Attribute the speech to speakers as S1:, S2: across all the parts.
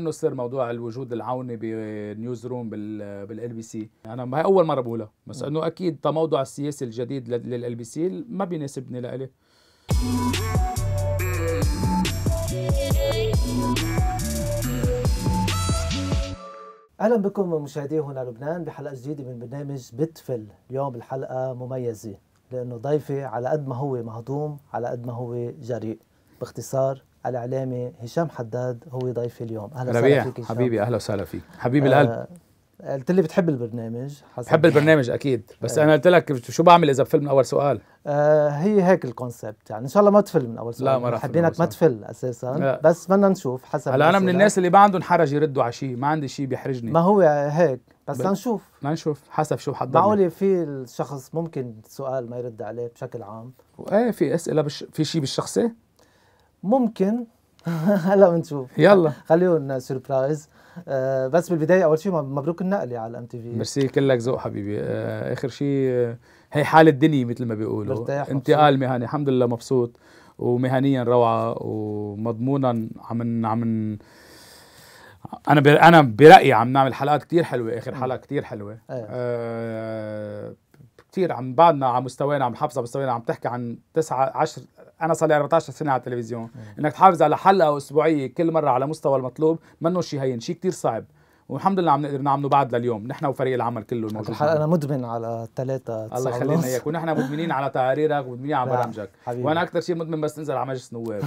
S1: منه سر موضوع الوجود العوني بنيوز روم بالال بي سي انا هي اول مره بقولها بس انه اكيد تموضع السياسي الجديد للال بي سي ما بيناسبني لإلي
S2: اهلا بكم مشاهدي هنا لبنان بحلقه جديده من برنامج بتفل اليوم الحلقه مميزه لانه ضيفي على قد ما هو مهضوم على قد ما هو جريء باختصار الإعلامي هشام حداد هو ضيفي اليوم أهلا وسهلا فيك هشام. حبيبي أهلا وسهلا فيك حبيب القلب آه، قلت لي بتحب البرنامج بحب يعني.
S1: البرنامج اكيد بس آه. انا قلت لك شو بعمل اذا بفل من اول سؤال
S2: آه هي هيك الكونسبت
S1: يعني ان شاء الله ما تفل من اول سؤال لا ما رح يعني حابينك ما
S2: تفل اساسا لا. بس بدنا نشوف حسب هلا انا من الناس اللي
S1: ما عندهم حرج يردوا على شيء ما عندي شيء بيحرجني ما هو هيك بس لنشوف لنشوف حسب شو حضرنا معقول في الشخص ممكن سؤال ما يرد عليه بشكل عام ايه في اسئله بش... في شيء بالشخصي
S2: ممكن هلا بنشوف
S1: يلا خليهم
S2: سربرايز آه بس بالبدايه اول شيء مبروك النقله على الام تي في ميرسي
S1: كلك ذوق حبيبي آه اخر شيء آه، هي حال الدنيا مثل ما بيقولوا مرتاح انتقال مهني الحمد لله مبسوط ومهنيا روعه ومضمونا عم عم انا انا برايي عم نعمل حلقات كتير حلوه اخر حلقه كتير حلوه كثير آه... كتير عم بعدنا على مستوانا عم حافظ على مستوانا عم تحكي عن تسعة عشر انا صار لي 14 سنه على التلفزيون انك تحافظ على حلقه اسبوعيه كل مره على مستوى المطلوب منه شيء هين شيء كثير صعب والحمد لله عم نقدر نعمله بعد لليوم نحن وفريق العمل كله الموجود الحلقه انا
S2: مدمن على الثلاثه الله يخلينا اياك
S1: ونحن مدمنين على تقاريرك ومدمنين على برامجك حبيبي. وانا اكثر شيء مدمن بس انزل على مجلس نواب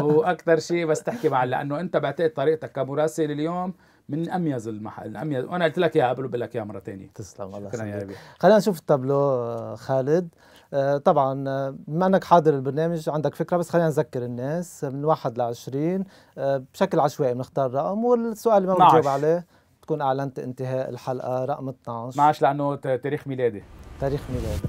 S1: واكثر شيء بس تحكي مع لانه انت بعتقد طريقتك كمراسل اليوم من اميز المحل اميز وانا قلت لك اياها قبل بقول لك اياها مره ثانيه تسلم الله شكرا يا
S2: خلينا نشوف التابلو آه، خالد آه، طبعا آه، بما انك حاضر البرنامج عندك فكره بس خلينا نذكر الناس من واحد ل 20 آه، بشكل عشوائي بنختار رقم والسؤال اللي ما بنجاوب عليه بتكون اعلنت انتهاء الحلقه رقم 12 12 لانه
S1: تاريخ ميلادي
S2: تاريخ ميلادي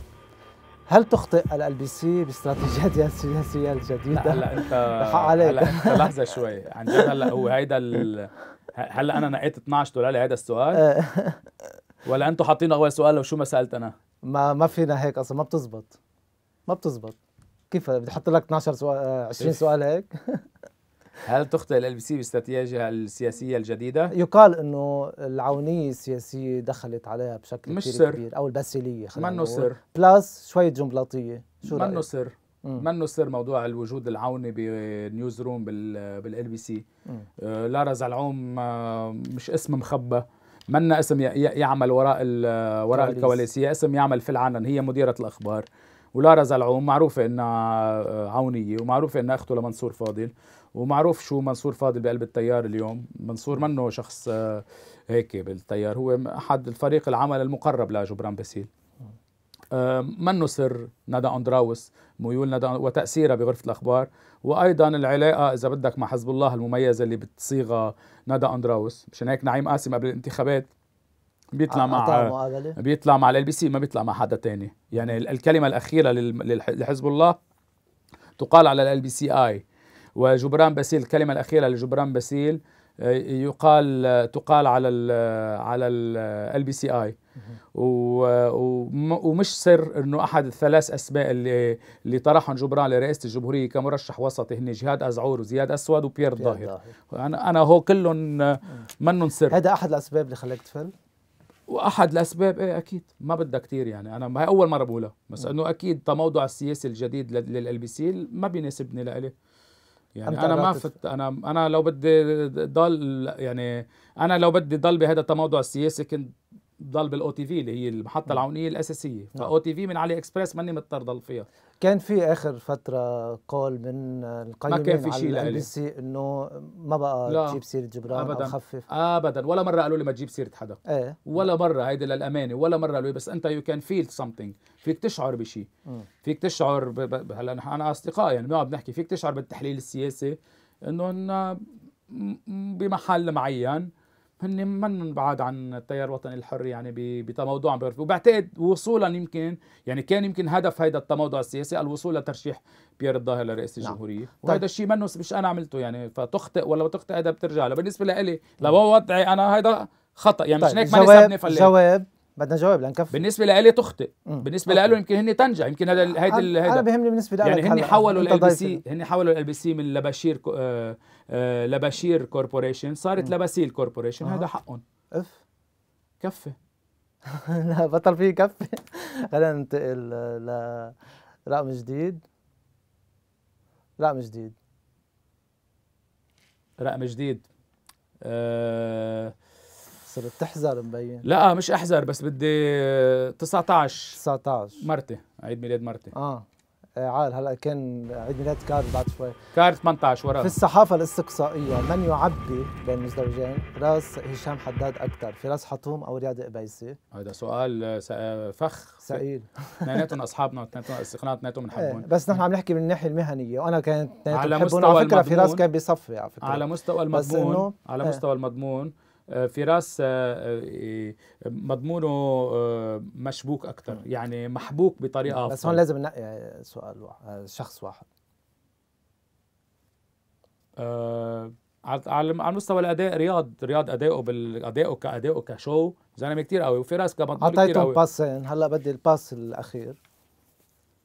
S2: هل تخطئ ال بي سي باستراتيجياتها السياسيه الجديده؟ لا هلا انت حق عليك هلا انت لحظه شوي
S1: عن جد هلا هو هيدا ال... هلا انا نقيت 12 طلع لي هيدا السؤال ولا انتم حاطين اول سؤال لو شو ما سالت انا؟
S2: ما ما فينا هيك اصلا ما بتزبط ما بتزبط كيف بدي احط لك 12 سؤال 20 سؤال هيك
S1: هل تخطئ ال سي باستراتيجيها السياسية الجديدة؟
S2: يقال انه العونية السياسية دخلت عليها بشكل مش سر. كبير او الباسيلية خلينا منه سر بلس شوية جنبلاطية شو منه
S1: سر منه سر موضوع الوجود العوني بنيوز روم بال بي سي آه، لارا زلعوم آه، مش اسم مخبى منا اسم يعمل وراء وراء الكواليس هي اسم يعمل في العنن هي مديره الاخبار ولارا زلعوم معروفه انها آه، عونيه ومعروفه انها اخته لمنصور فاضل ومعروف شو منصور فاضل بقلب التيار اليوم منصور منه شخص آه، هيك بالتيار هو احد الفريق العمل المقرب لجبران باسيل آه، منه سر ندى أندراوس ميول ندى وتأثيرها بغرفة الأخبار وأيضا العلاقة إذا بدك مع حزب الله المميزة اللي بتصيغها ندى أندراوس مشان هيك نعيم قاسم قبل الانتخابات بيطلع مع بيطلع مع ال بي سي ما بيطلع مع حدا تاني يعني الكلمة الأخيرة لحزب الله تقال على ال بي سي آي وجبران باسيل الكلمة الأخيرة لجبران باسيل آه، يقال آه، تقال على الـ آه، على ال بي سي اي ومش سر انه احد الثلاث اسماء اللي اللي طرحهم جبران لرئاسه الجمهوريه كمرشح وسط هن جهاد ازعور وزياد اسود وبيير ظاهر انا انا هو كلهم منهم سر هذا احد الاسباب اللي خلاك تفل واحد الاسباب ايه اكيد ما بدها كثير يعني انا ما هي اول مره بقولها بس انه اكيد تموضع السياسي الجديد للال بي سي ما بيناسبني لإلي يعني انا ما فت انا انا لو بدي ضل يعني انا لو بدي ضل بهذا التموضع السياسي كنت ضل بالاو تي في اللي هي المحطه العونيه الاساسيه فاو تي في من علي اكسبريس ماني مضطر ضل فيها
S2: كان في اخر فتره
S1: قول من القيمين ما كان في شيء لالي انه ما بقى لا. تجيب سيره جبران ابدا أو خفف ابدا ولا مره قالوا لي ما تجيب سيره حدا ايه ولا مره هيدي للامانه ولا مره قالوا لي بس انت يو كان فيل سمثينج فيك تشعر بشيء فيك تشعر هلا ب... هلا انا اصدقائي يعني بنقعد نحكي فيك تشعر بالتحليل السياسي انه بمحل معين هن من بعاد عن التيار الوطني الحر يعني بتموضوع بيرفي وبعتقد وصولا يمكن يعني كان يمكن هدف هيدا التموضع السياسي الوصول لترشيح بيير الظاهر لرئيس نعم. الجمهوريه نعم. طيب. وهذا الشيء منه مش انا عملته يعني فتخطئ ولا بتخطئ هذا بترجع له بالنسبه لإلي لو نعم. وضعي انا هيدا خطا يعني طيب. مش هيك ما سابني فلان
S2: جواب بدنا جواب لنكفي
S1: بالنسبه لإلي تخطئ مم. بالنسبه لإله يمكن هن تنجح يمكن هذا هيدا انا بيهمني بالنسبه لإلك يعني هن حولوا ال بي سي هن حولوا ال بي سي من لبشير آه آه، لبشير كوربوريشن صارت لباسيل كوربوريشن هذا حقهم اف كفي لا بطل
S2: فيه كفي خلينا ننتقل آه، ل رقم جديد رقم جديد
S1: رقم جديد آه،
S2: صرت تحزر مبين
S1: لا مش احزر بس بدي 19 19 مرتي عيد ميلاد مرتي اه عال هلا كان
S2: عيد ميلاد كارل بعد شوي
S1: كارل 18 وراء في
S2: الصحافه الاستقصائيه من يعبي بين المزدوجين راس هشام حداد اكثر فراس حطوم او رياض قبيسي
S1: هذا سؤال آه، آه، فخ سئيل اثنيناتهم اصحابنا اثنيناتهم استقناع اثنيناتهم بنحبهم إيه،
S2: بس نحن عم نحكي من الناحيه المهنيه وانا كانت على مستوى على فكره فراس كان بصفي على فكره على مستوى المضمون على إيه. مستوى
S1: المضمون آه، فراس آه، آه، إيه، مضمونه مشبوك اكثر يعني محبوك بطريقه بس هون لازم
S2: ننقي سؤال واحد شخص واحد
S1: على على مستوى الاداء رياض رياض اداؤه بالاداؤه كاداؤه كشو زلمه كثير قوي وفراس كمضمون كثير قوي اعطيتهم يعني باسين هلا بدي الباس الاخير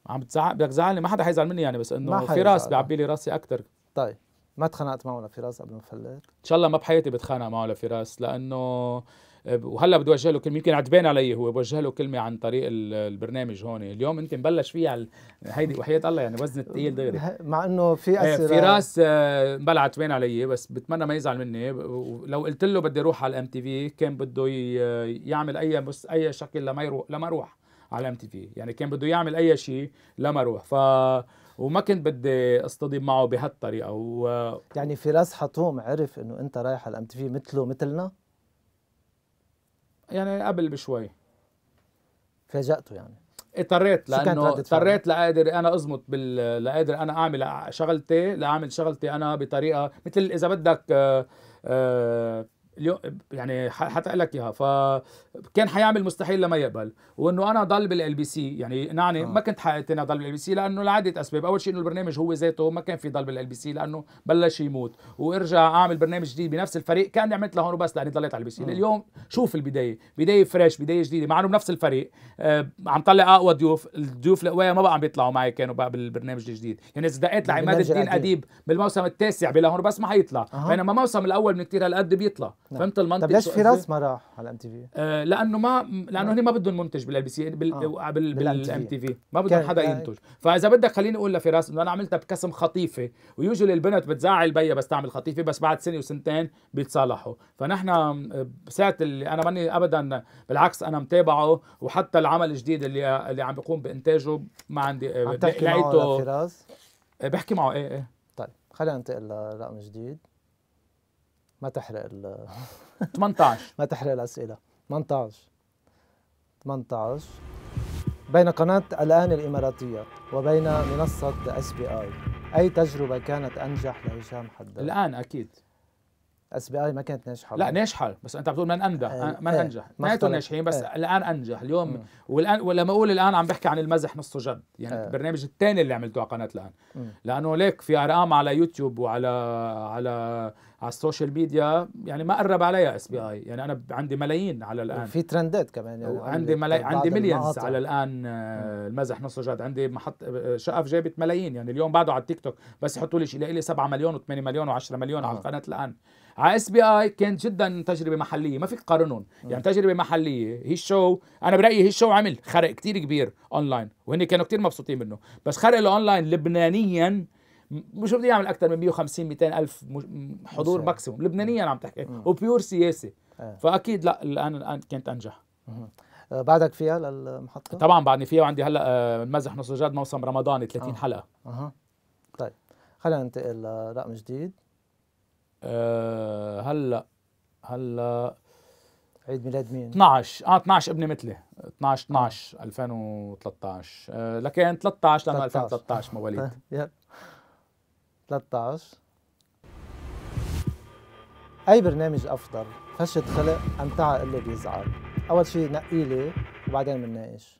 S1: عم تزعل بدك تزعلني ما حدا حيزعل مني يعني بس انه فراس بيعبي
S2: لي راسي اكثر طيب ما تخانقت معه لفراس قبل ما فلت؟ ان
S1: شاء الله ما بحياتي بتخانق معه لفراس لانه وهلا بدي اوجه له كلمه يمكن عتبان علي هو بوجه له كلمه عن طريق البرنامج هون اليوم انت مبلش فيه على هيدي وحياه الله يعني وزن الثقيل دغري
S2: مع انه في إيه، اسئله في راس
S1: آه، مبلع عتبان علي بس بتمنى ما يزعل مني لو قلت له بدي اروح على الام تي في كان بده يعمل اي بس اي شكل لما يروح لما اروح على الام تي في يعني كان بده يعمل اي شيء لما اروح ف وما كنت بدي اصطدم معه بهالطريقه و...
S2: يعني فراس حطوم عرف انه انت رايح على ام تي في مثله مثلنا يعني
S1: قبل بشوي
S2: فاجأته يعني
S1: اضطريت لانه اضطريت لقادر انا اضبط بال لقادر انا اعمل شغلتي لاعمل شغلتي انا بطريقه مثل اذا بدك آآ آه، آآ آه، اليوم يعني حتى قال لك اياها فكان حيعمل مستحيل لما يقبل وانه انا ضل بالال بي سي يعني نعني آه. ما كنت حققت اني ضل بالال بي سي لانه لعده اسباب اول شيء انه البرنامج هو ذاته ما كان في ضل بالال بي سي لانه بلش يموت وارجع اعمل برنامج جديد بنفس الفريق كاني عملت لهون وبس لاني ضليت على البي سي آه. اليوم شوف البدايه بدايه فريش بدايه جديده مع انه بنفس الفريق آه عم طلع اقوى ضيوف الضيوف القوايا ما بقى عم بيطلعوا معي كانوا بقى بالبرنامج الجديد يعني اذا دقيت لعماد الدين اديب بالموسم التاسع بلهون بس ما حيطلع بينما الموسم الاول من كثير هالقد بيطلع نعم. فهمت المنطق طب ليش فراس
S2: ما راح على الام آه، تي
S1: في؟ لانه ما لانه نعم. هن ما بدهم منتج بالال بي سي بال بالام تي في ما بدهم حدا ينتج فاذا بدك خليني اقول لفراس انه انا عملتها بكسم خطيفه ويوجلي البنت بتزعل بيا بس تعمل خطيفه بس بعد سنه وسنتين بيتصالحوا فنحن آه، ساعه اللي انا ماني ابدا بالعكس انا متابعه وحتى العمل الجديد اللي اللي عم بيقوم بانتاجه ما عندي آه، لقيته بحكي معه ايه ايه
S2: طيب خلينا ننتقل لرقم جديد ما تحرق ال 18 ما تحرق الاسئله 18 18 بين قناة الآن الإماراتية وبين منصة اس بي آي
S1: أي تجربة كانت أنجح لهشام حداد؟ الآن أكيد اس بي اي ما كانت ناجحه لا ناجحه بس انت عم تقول من انجح آه،, آه من آه انجح كانوا ناجحين بس آه الان انجح اليوم مم. والان ولما اقول الان عم بحكي عن المزح نصه جد يعني آه. البرنامج الثاني اللي عملته على قناه الان مم. لانه ليك في ارقام على يوتيوب وعلى على على السوشيال ميديا يعني ما قرب عليها اس بي اي نعم. يعني انا عندي ملايين على الان في ترندات كمان يعني عندي ملاي... عندي مليونز على الان آه، نعم. المزح نص جد عندي محط شقف جابت ملايين يعني اليوم بعده على التيك توك بس يحطوا لي شيء لي 7 مليون و8 مليون و10 مليون آه. على القناه الان على اس بي اي كانت جدا تجربه محليه ما فيك تقارنهم نعم. يعني تجربه محليه هي الشو انا برايي هي الشو عمل خرق كتير كبير اونلاين وهن كانوا كتير مبسوطين منه بس خرق الاونلاين لبنانيا مش بده يعمل اكثر من 150 200 الف حضور ماكسيموم لبنانيا عم تحكي وبيور سياسي آه. فاكيد لا الان كانت انجح
S2: آه، بعدك فيها للمحطه طبعا
S1: بعدني فيها وعندي هلا آه، مزح نص جد موسم رمضاني 30 آه. حلقه اها طيب خلينا ننتقل لرقم جديد أه هلا هلا عيد ميلاد مين 12 اه 12 ابني مثلي 12 12 2013 لكن 13 لانه 2013 مواليد
S2: 13 أي برنامج أفضل فشة خلق أم تعا اللي بيزعل أول نقي نقيلي وبعدين بنناقش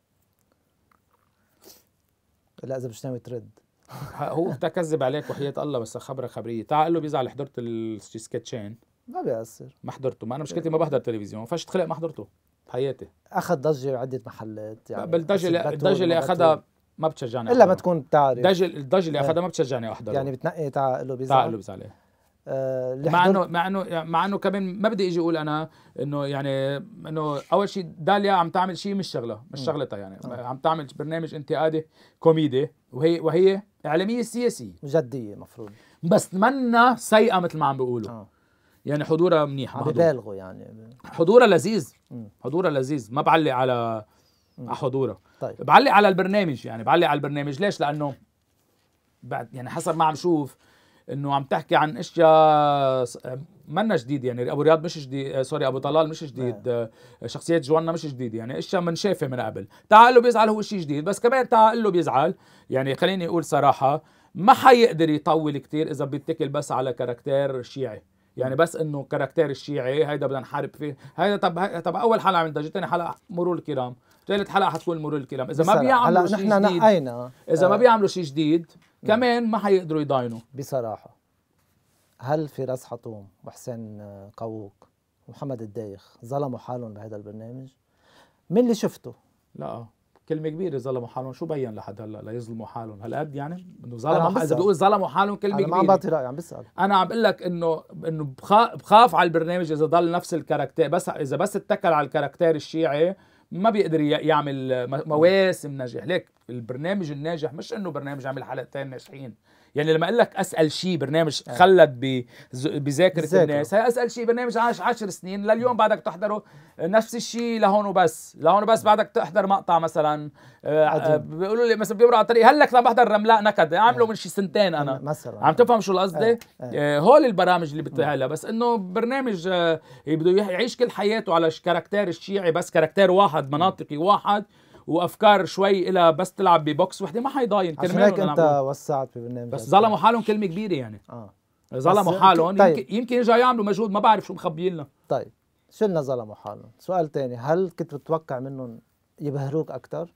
S2: لا إذا مش ناوي ترد
S1: هو تكذب عليك وحياة الله بس خبرة خبرية تعا له بيزعل حضرت السكتشين ما بيأثر ما حضرته ما أنا مشكلتي ما بحضر تلفزيون فشت خلق ما حضرته بحياتي
S2: اخذ ضجه عدة
S1: محلات يعني بالضجه اللي اخذها ما بتشجعني الا ما تكون بتعرف الضجه الضجه اللي إيه. اخذها ما بتشجعني احضره يعني
S2: بتنقي له بيزعل له بيزعل
S1: أه مع انه مع انه مع انه كمان ما بدي اجي اقول انا انه يعني انه اول شيء داليا عم تعمل شيء مش شغله مش شغلتها يعني م. آه. عم تعمل برنامج انتقادي كوميدي وهي وهي اعلاميه سياسيه جديه مفروض بس منا سيئه مثل ما عم بيقولوا آه. يعني حضورها منيح عم ببالغوا يعني حضورها لذيذ حضورها لذيذ ما بعلق على على حضورها طيب بعلق على البرنامج يعني بعلق على البرنامج ليش لانه بعد يعني حسب ما عم شوف انه عم تحكي عن اشياء منا جديد يعني ابو رياض مش جديد آه، سوري ابو طلال مش جديد نعم. آه. شخصيه جوانا مش جديد يعني اشياء منشافه من قبل تعال له بيزعل هو شيء جديد بس كمان تعال له بيزعل يعني خليني اقول صراحه ما حيقدر يطول كتير اذا بيتكل بس على كاركتير شيعي يعني بس انه كاركتير الشيعي هيدا بدنا نحارب فيه هيدا طب طب اول حلقه عملتها ثاني حلقه مرور الكرام ثالث حلقه حتكون مرور الكلام اذا ما بيعملوا شيء جديد
S2: نحينا. اذا آه. ما
S1: بيعملوا شيء جديد كمان ما حيقدروا يضاينوا بصراحه هل فراس حطوم وحسين آه،
S2: قووق ومحمد الدايخ ظلموا حالهم بهذا البرنامج؟ مين اللي شفته؟
S1: لا كلمه كبيره ظلموا حالهم شو بين لحد هلا ليظلموا حالهم هالقد يعني انه ظلموا اذا بقول ظلموا حالهم كلمه كبيره انا ما عم بعطي راي عم بسال انا عم بقول لك انه انه بخاف على البرنامج اذا ضل نفس الكاركتير بس اذا بس اتكل على الكاركتير الشيعي ما بيقدر يعمل مواسم ناجح ليك البرنامج الناجح مش انه برنامج عمل حلقتين ناجحين يعني لما اقول لك اسال شيء برنامج آه. خلد بذاكره الناس هي اسال شيء برنامج عاش 10 سنين لليوم بعدك تحضره نفس الشيء لهون وبس لهون وبس بعدك تحضر مقطع مثلا آه، آه، بيقولوا لي مثلا بيمروا على الطريق هلك لك لما بحضر رملاء نكد عامله من شي سنتين انا مثلا عم تفهم شو قصدي هول البرامج اللي بتعلها بس انه برنامج بده يعيش كل حياته على كاركتير الشيعي بس كاركتير واحد مناطقي واحد وافكار شوي الى بس تلعب ببوكس وحده ما حيضاين عشان هيك انت
S2: وسعت ببرنامج
S1: بس ظلموا حالهم كلمه كبيره يعني اه ظلموا حالهم طيب. يمكن يمكن اجى يعملوا مجهود ما بعرف شو
S2: مخبيين لنا طيب شو لنا ظلموا حالهم سؤال تاني هل كنت بتتوقع منهم يبهروك اكثر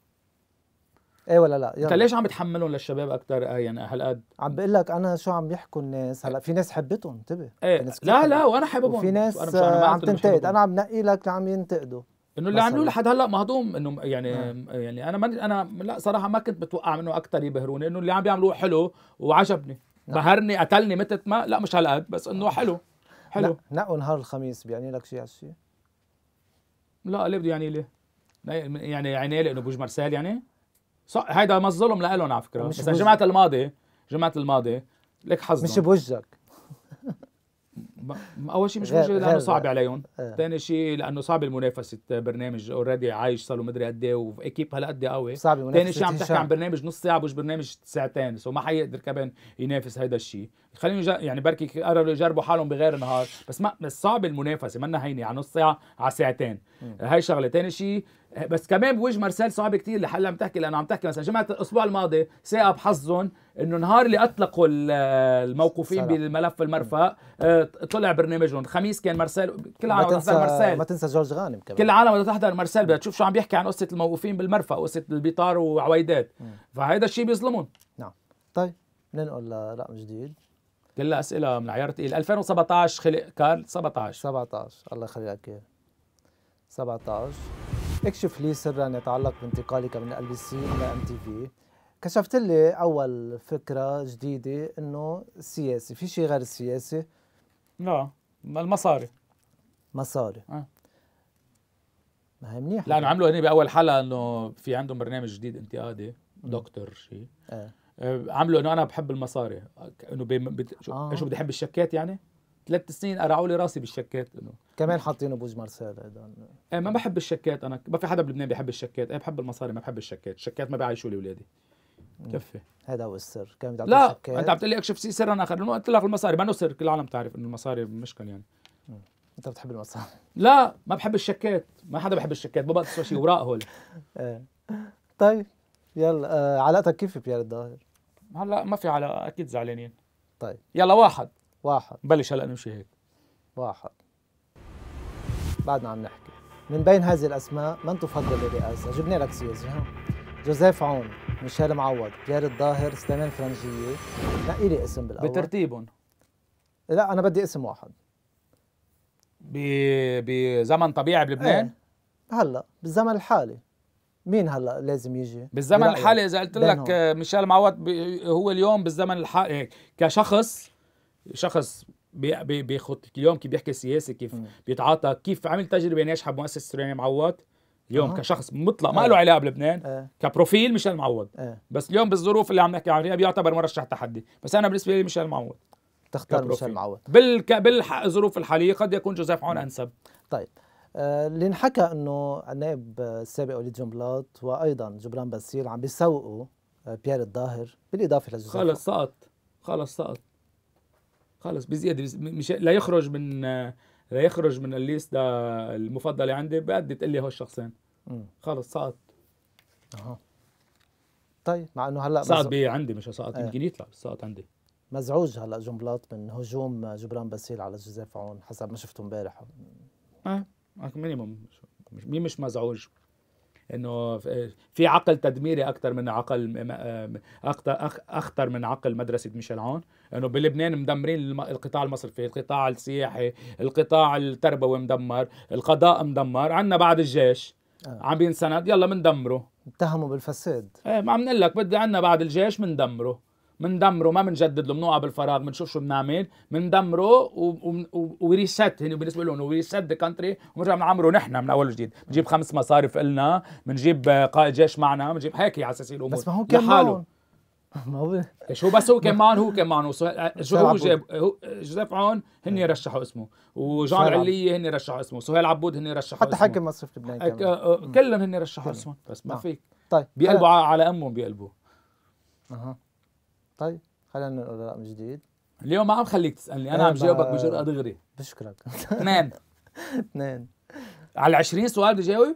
S2: ايه ولا لا يلا. انت ليش
S1: عم بتحملهم للشباب اكثر آه، يعني هالقد
S2: عم بقول لك انا شو عم يحكوا الناس هلا في ناس حبتهم انتبه ايه لا لا وانا حاببهم في ناس آه، عم تنتقد انا عم نقي لك اللي عم ينتقدوا
S1: انه اللي عملوه لحد هلا مهضوم انه يعني نعم. م. يعني انا ما انا لا صراحه ما كنت بتوقع منه اكثر يبهروني انه اللي عم بيعملوه حلو وعجبني نعم. بهرني قتلني متت ما لا مش هالقد بس انه نعم. حلو حلو نقوا نهار الخميس بيعني لك شيء هالشيء؟ لا ليه بده يعني, يعني لي؟ يعني يعني انه بوج مرسال يعني؟ صح هيدا ما الظلم لهم على فكره بس الجمعه الماضي جمعه الماضي لك حظ مش بوجهك اول شيء مش مشكله لانه صعب عليهم ثاني آه. شيء لانه صعب المنافسه برنامج اوريدي عايش صار له مدري قد ايه واكيب هلا قد إيه قوي صعب المنافسه ثاني شيء عم تحكي عن برنامج نص ساعه مش برنامج ساعتين سو ما حيقدر كمان ينافس هذا الشيء خليهم يعني بركي قرروا يجربوا حالهم بغير نهار بس ما بس صعب المنافسه منا هينه على نص ساعه على ساعتين هاي شغله ثاني شيء بس كمان بوجه مارسيل صعب كثير لحل عم تحكي لانه عم تحكي مثلا جمعه الاسبوع الماضي ساقب حظهم انه نهار اللي اطلقوا الموقوفين سلام. بالملف المرفأ آه، طلع برنامجهم الخميس كان مرسال كل عالم تنسى تحضر مرسال ما تنسى
S2: جورج غانم كمان كل
S1: عالم بدها تحضر مرسال بدها تشوف شو عم بيحكي عن قصه الموقوفين بالمرفأ قصه البيطار وعويدات فهيدا الشيء بيظلمهم نعم طيب
S2: ننقل لرقم جديد
S1: كلها اسئله من عيار ثقيل 2017 خلق كارل 17
S2: 17 الله يخليك اياه 17 اكشف لي سرا يتعلق بانتقالك من ال بي سي الى ام تي في كشفت لي اول فكره جديده انه سياسي في شيء غير السياسي لا المصاري مصاري أه.
S1: ما هي منيح لانه عملوا هني باول حلقه انه في عندهم برنامج جديد انتقادي دكتور شيء آه. أه. عملوا انه انا بحب المصاري انه بي... بت... شو, آه. شو بدي احب الشكات يعني ثلاث سنين قرعوا لي راسي بالشكات انه كمان حاطينه بوز مارسيل هذا ايه ما بحب الشكات انا ما في حدا بلبنان بيحب الشكات انا إيه، بحب المصاري ما بحب الشكات الشكات ما بيعيشوا لي اولادي كفي هذا هو السر كان لا شكال. انت عم تقول لي اكشف سرا اخر قلت لك المصاري ما انه سر كل العالم بتعرف انه المصاري مشكل يعني مم. انت بتحب المصاري لا ما بحب الشكات ما حدا بحب الشكات ما بقدر شيء وراء هول ايه طيب يلا آه علاقتك كيف بيار الظاهر؟ هلا ما في علاقه اكيد زعلانين طيب يلا واحد واحد بلش هلا نمشي هيك واحد بعدنا عم نحكي
S2: من بين هذه الاسماء من تفضل للرئاسه؟ جبنا لك سيوزي ها جوزيف عون ميشيل معوض بيير الظاهر سليمان فرنجيه نقي لي اسم بالاول بترتيبهم لا انا بدي اسم واحد
S1: بزمن طبيعي بلبنان؟
S2: ايه. هلا بالزمن الحالي مين هلا لازم يجي؟ بالزمن الحالي اذا قلت لك
S1: ميشيل معوض هو اليوم بالزمن الحالي كشخص شخص بيخط اليوم كيف بيحكي سياسي كيف م. بيتعاطى كيف عمل تجربه ناجحه بمؤسسه سليمان معوض اليوم أه. كشخص مطلق ما أه. له علاقه بلبنان أه. كبروفيل ميشيل معوض أه. بس اليوم بالظروف اللي عم نحكي عنها بيعتبر مرشح تحدي بس انا بالنسبه لي ميشيل معوض تختار ميشيل معوض بالك... بالظروف الحاليه قد يكون جوزيف عون انسب طيب
S2: آه، اللي انحكى انه النائب السابق وليد جنبلاط وايضا جبران باسيل عم بيسوقوا آه، بيير الظاهر بالاضافه لجوزيف خلص
S1: سقط خلص سقط خلص بزياده بز... مش... لا يخرج من آه، ليخرج من الليست المفضله عندي بقد تقول لي هو الشخصين خلص سقط
S2: اها طيب مع انه هلا سقط بي عندي مش سقط إيه. يمكن
S1: يطلع بس سقط
S2: عندي مزعوج هلا جنبلاط من هجوم جبران باسيل على جوزيف عون حسب ما شفته امبارح
S1: اه مينيموم مين مش مزعوج انه في عقل تدميري اكثر من عقل اخطر من عقل مدرسه ميشيل عون انه بلبنان مدمرين القطاع المصرفي القطاع السياحي القطاع التربوي مدمر القضاء مدمر عندنا بعد الجيش آه. عم بينسند يلا مندمره اتهموا بالفساد ايه ما عم نقول لك بدي عندنا بعد الجيش مندمره بندمره ما بنجدد له بنوقع بالفراغ بنشوف شو بنعمل بندمره وريست هن بالنسبه لهم وريست ذا كونتري وبنرجع بنعمره نحن من اول وجديد بنجيب خمس مصارف النا بنجيب قائد جيش معنا بنجيب هيك على اساس الامور بس ما هو كان لحاله ما شو بس هو كمان هو كمان آه، شو هو جاب جوزيف عون هن إيه. رشحوا اسمه وجون علية هن رشحوا اسمه سهيل عبود هن رشحوا حتى حاكم مصرف لبنان آه، آه، كلهم هن رشحوا اسمه بس ما نعم. فيك طيب بيقلبوا على امهم بيقلبوا اها طيب خلينا نقول رقم جديد اليوم ما عم خليك تسالني انا عم جاوبك بجرأه دغري بشكرك اثنين اثنين على 20 سؤال بجاوب؟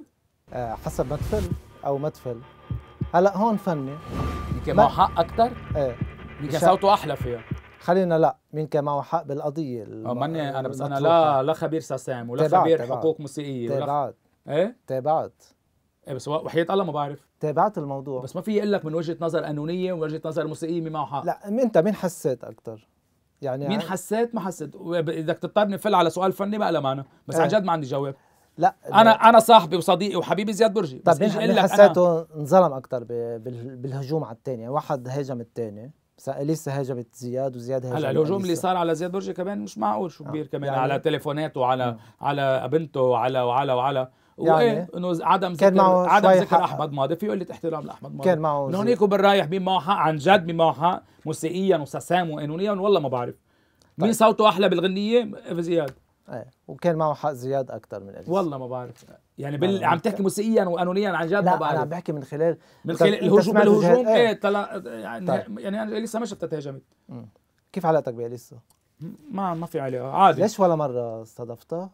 S1: آه، حسب حسب مدفل
S2: او مدفل هلا هون فني مين كان معه
S1: حق اكثر؟ ايه مين كان صوته احلى فيها؟
S2: خلينا لا مين كان معه حق بالقضيه اه ماني انا بس انا لا
S1: لا خبير ساسام ولا خبير حقوق موسيقيه تابعت ايه؟ تابعت إيه، بس وحياة الله ما بعرف تابعت الموضوع بس ما في اقول لك من وجهه نظر قانونيه ومن وجهه نظر موسيقيه مين معه حق لا انت مين حسيت اكثر؟ يعني مين حسيت ما حسيت بدك تضطرني فل على سؤال فني ما لها بس ايه. عن جد ما عندي جواب لا انا لا. انا صاحبي وصديقي وحبيبي زياد برجي طيب بس مين حسيته
S2: انظلم اكثر بالهجوم على الثاني يعني واحد هاجم الثاني اليسا
S1: هاجمت زياد وزياد هاجم هلا الهجوم اللي صار على زياد برجي كمان مش معقول شو آه، كبير آه. كمان يعني على تليفوناته وعلى آه. على بنته وعلى وعلى وعلى يعني انه عدم ذكر عدم ذكر احمد ماضي في قله احترام لاحمد ماضي كان
S2: معه من هونيك
S1: وبالرايح مين معه حق عن جد مين معه حق موسيقيا وسسام وقانونيا والله ما بعرف طيب. مين صوته احلى بالغنيه زياد ايه وكان
S2: معه حق زياد اكثر من اليسا والله ما بعرف
S1: يعني بال... عم تحكي موسيقيا وقانونيا عن جد ما بعرف انا عم بحكي
S2: من خلال من خلال الهجوم الهجوم إيه،,
S1: ايه طلع يعني طيب. يعني اليسا ما شفتها تهاجمت كيف علاقتك باليسا؟ ما ما في علاقه عادي ليش ولا مره استضفتها؟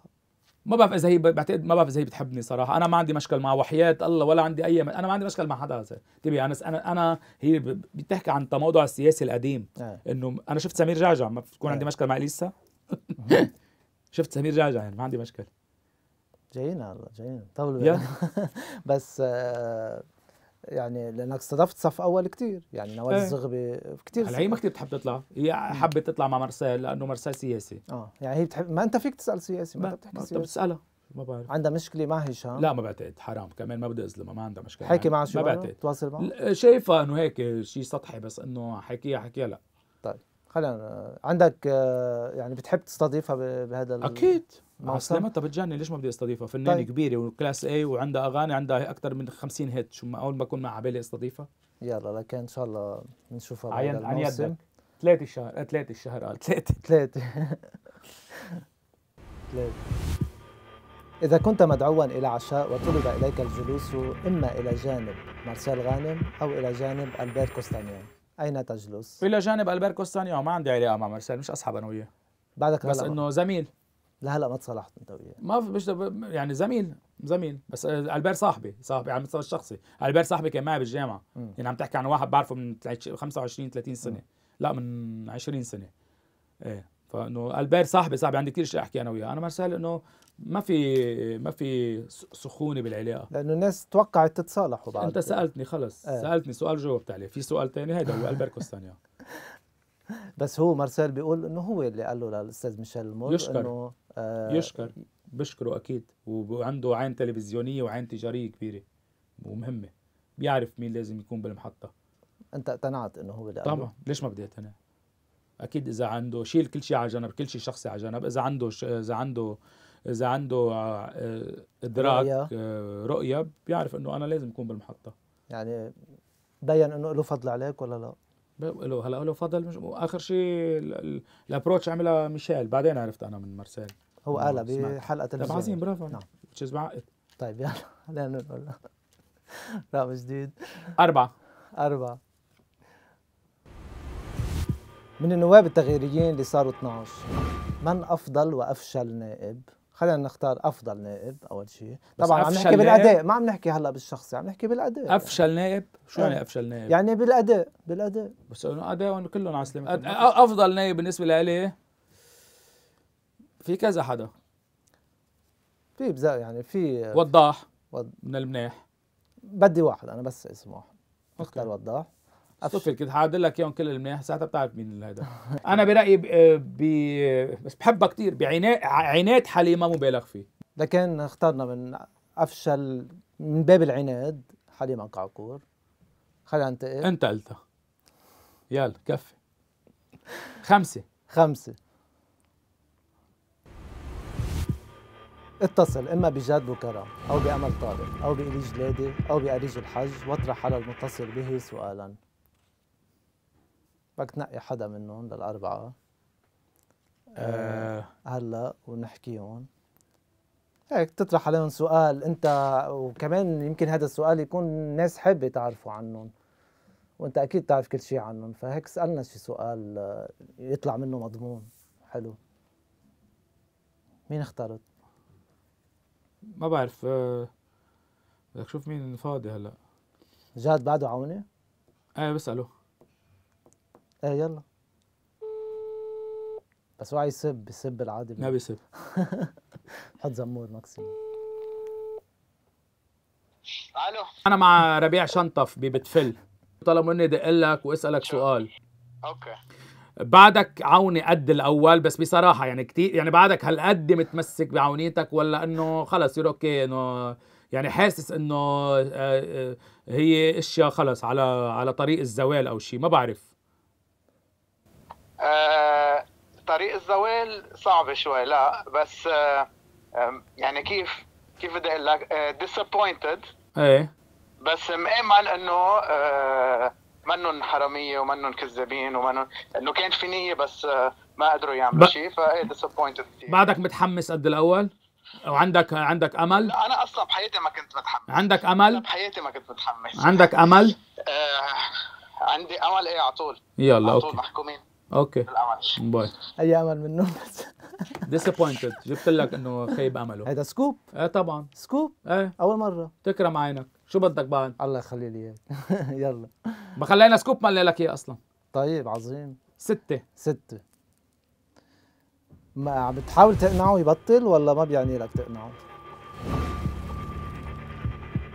S1: ما بعرف اذا هي بعتقد ما بعرف اذا هي بتحبني صراحه انا ما عندي مشكل مع وحياه الله ولا عندي اي م... انا ما عندي مشكل مع حدا تبي انا انا انا هي بتحكي عن التموضع السياسي القديم آه. انه انا شفت سمير جعجع ما بتكون آه. عندي مشكل مع اليسا شفت سمير جعجع يعني ما عندي مشكل
S2: جايين هلا جايين طولوا يعني. بس آه يعني لانك استضفت صف اول كثير
S1: يعني نوال ايه. الزغبي كثير هلا هي ما كثير بتحب تطلع هي حبت تطلع مع مرسال لانه مرسال سياسي اه
S2: يعني هي بتحب ما انت فيك تسال سياسي ما, ما بتحكي سياسي بتسالها ما بعرف عندها مشكله مع هشام لا
S1: ما بعتقد حرام كمان ما بدي اظلمها ما عندها مشكله حكي معها يعني شو ما بعتقد تواصل معها شايفها انه هيك شيء سطحي بس انه حكيها حكيها لا طيب خلينا
S2: عندك آه، يعني بتحب تستضيفها بهذا اكيد مع سلامتها انت
S1: بتجنن ليش ما بدي استضيفها فنانه طيب. كبيره وكلاس اي وعندها اغاني عندها اكثر من 50 هيت شو اول ما اكون مع عبالي استضيفها
S2: يلا لكن ان شاء الله بنشوفها
S1: عين عن يدك ثلاثة الشهر ثلاثة آه، الشهر قال آه، ثلاثة ثلاثة ثلاثة
S2: إذا كنت مدعوا إلى عشاء وطلب إليك الجلوس إما إلى جانب مارسيل غانم أو إلى جانب ألبير كوستانيان اين تجلس؟
S1: الى جانب البير كوستانيا ما عندي علاقه مع مارسيل مش اصحاب انا وياه بعدك بس انه زميل لهلا ما تصالحت انت وياه ما مش يعني زميل زميل بس البير صاحبي صاحبي على المستوى الشخصي البير صاحبي كان معي بالجامعه م. يعني عم تحكي عن واحد بعرفه من 25 30 سنه م. لا من 20 سنه ايه فانه البير صاحبي صاحبي عندي كثير شيء احكي انا وياه انا مرسال انه ما في ما في سخونه بالعلاقه لانه
S2: الناس توقعت تتصالحوا بعض انت سالتني خلص آه.
S1: سالتني سؤال جاوبت عليه في سؤال ثاني هيدا هو البير كوستانيا بس هو
S2: مرسال بيقول
S1: انه هو اللي قال له للاستاذ ميشيل مور يشكر انه آه يشكر بشكره اكيد وعنده عين تلفزيونيه وعين تجاريه كبيره ومهمه بيعرف مين لازم يكون بالمحطه
S2: انت اقتنعت انه هو اللي قال طبعا
S1: ليش ما بدي اقتنع اكيد اذا عنده شيل كل شيء على جنب كل شيء شخصي على جنب اذا عنده اذا عنده اذا عنده آه، آه، ادراك رؤية. آه، رؤيه بيعرف انه انا لازم اكون بالمحطه
S2: يعني بين انه له فضل عليك ولا لا
S1: له هلا له فضل مش اخر شيء الابروتش عملها ميشيل بعدين عرفت انا من مارسيل هو قالها بحلقه تلفزيونيه طيب عظيم برافو نعم تشيز بعقد
S2: طيب يلا خلينا نقول رقم جديد أربعة أربعة من النواب التغييريين اللي صاروا 12 من افضل وافشل نائب خلينا نختار افضل نائب اول شيء طبعا عم نحكي بالاداء ما عم نحكي هلا بالشخصي عم نحكي بالاداء
S1: افشل نائب شو يعني آه. افشل نائب يعني بالاداء بالاداء بس انه ادائهم كلهم على سلامتهم افضل نائب بالنسبه لإلي في كذا حدا
S2: في بزا يعني في
S1: وضاح من المناح
S2: بدي واحد
S1: انا بس اسم واحد اختار وضاح اطفي كده حاعدل لك اياهم كل المياه ساعتها بتعرف مين اللي هذا انا برايي بي... بس بحبها كثير بعناد عناد حليمه مبالغ فيه
S2: ده كان اخترنا من افشل من باب العناد حليمه قعقور خلينا ننتقل انت قلتها
S1: يلا كفي خمسه خمسه
S2: اتصل اما بجاد وكرم او بامل طارق او بالي جلادي او باريج الحج واطرح على المتصل به سؤالا بدك تنقي حدا منهم للأربعة آه،, أه هلا ونحكيهم هيك تطرح عليهم سؤال انت وكمان يمكن هذا السؤال يكون الناس حابه تعرفوا عنهم وانت اكيد تعرف كل شيء عنهم فهيك سالنا شي سؤال آه، يطلع منه مضمون حلو مين اخترت؟
S1: ما بعرف أه بدك شوف مين فاضي هلا جاد بعده عوني؟ ايه بساله ايه يلا
S2: بس هو عايز يسب يسب العادي ما بيسب
S1: حط زمور ماكسيموم الو انا مع ربيع شنطف ببتفل طلبوا مني دق لك واسالك سؤال اوكي بعدك عوني قد الاول بس بصراحه يعني كثير يعني بعدك هالقد متمسك بعونيتك ولا انه خلص يور اوكي انه يعني حاسس انه آه، آه، هي اشياء خلص على على طريق الزوال او شيء ما بعرف آه، طريق الزوال صعب شوي لا بس آه، يعني كيف كيف بدي اقول لك ديسابوينتد آه، ايه بس مأمل إيه، انه منن حراميه ومنن كذابين ومنن انه كان في نيه بس ما قدروا يعملوا ب... شيء فايه ديسابوينتد بعدك متحمس قد الاول؟ او عندك عندك امل؟ لا انا اصلا بحياتي ما كنت متحمس عندك امل؟ بحياتي ما كنت متحمس عندك امل؟ عندي امل ايه على طول يلا على طول محكومين اوكي باي اي امل منه بس ديسابوينتد جبت لك انه خيب امله هيدا سكوب ايه طبعا سكوب ايه اول مره تكرم عينك شو بدك بعد الله يخلي لي اياك يلا ما خلينا سكوب ما لك اياه اصلا طيب عظيم
S2: ستة ستة ما عم بتحاول تقنعه يبطل ولا ما بيعني لك تقنعه؟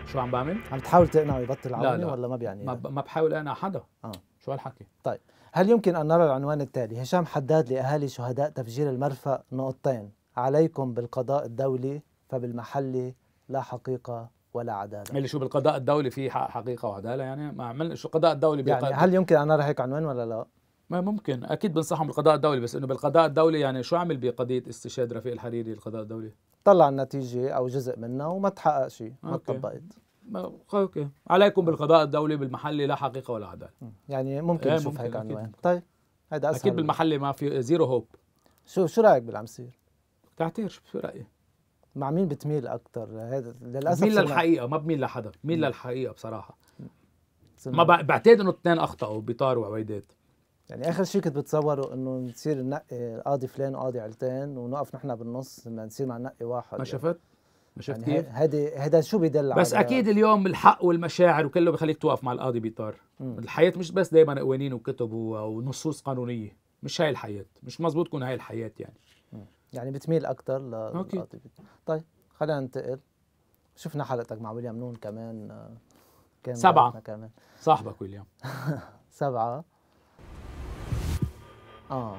S1: شو عم بعمل؟ عم تحاول
S2: تقنعه يبطل عملي ولا ما
S1: بيعني لك؟ ما بحاول اقنع حدا اه شو هالحكي؟ طيب
S2: هل يمكن أن نرى العنوان التالي هشام حداد لأهالي شهداء تفجير المرفأ نقطتين عليكم بالقضاء الدولي فبالمحلي لا حقيقة ولا عدالة اللي شو
S1: بالقضاء الدولي في حقيقة وعدالة يعني ما عمل شو القضاء الدولي يعني هل
S2: يمكن أن نرى هيك عنوان ولا لا؟ ما
S1: ممكن اكيد بنصحهم بالقضاء الدولي بس انه بالقضاء الدولي يعني شو عمل بقضيه استشهاد رفيق الحريري القضاء الدولي
S2: طلع النتيجه او جزء منها وما تحقق شيء ما طبقت اوكي
S1: عليكم بالقضاء الدولي بالمحلي لا حقيقه ولا عداله يعني ممكن إيه، نشوف ممكن هيك عنوان
S2: طيب هيدا اسهل اكيد بالمحلي
S1: ما في زيرو هوب شو شو رايك باللي عم يصير؟ تعتير شو رايي؟
S2: مع مين بتميل اكثر هذا للاسف مين للحقيقه
S1: ما بميل لحدا مين للحقيقه بصراحه سنة. ما بعتقد انه الاثنين اخطاوا بيطار وعويدات يعني اخر شيء كنت
S2: بتصوره انه نصير ننقي قاضي فلان وقاضي علتان ونقف نحن بالنص نصير مع ننقي واحد ما شفت؟ ما شفت يعني هذا هذا شو بدل بس على... اكيد
S1: اليوم الحق والمشاعر وكله بخليك توقف مع القاضي بيطار الحياه مش بس دائما قوانين وكتب ونصوص قانونيه مش هاي الحياه مش مزبوط تكون هاي الحياه يعني م.
S2: يعني بتميل اكثر للقاضي بيطار. طيب خلينا ننتقل شفنا حلقتك مع ويليام نون كمان آه، كان سبعة كمان صاحبك ويليام سبعة اه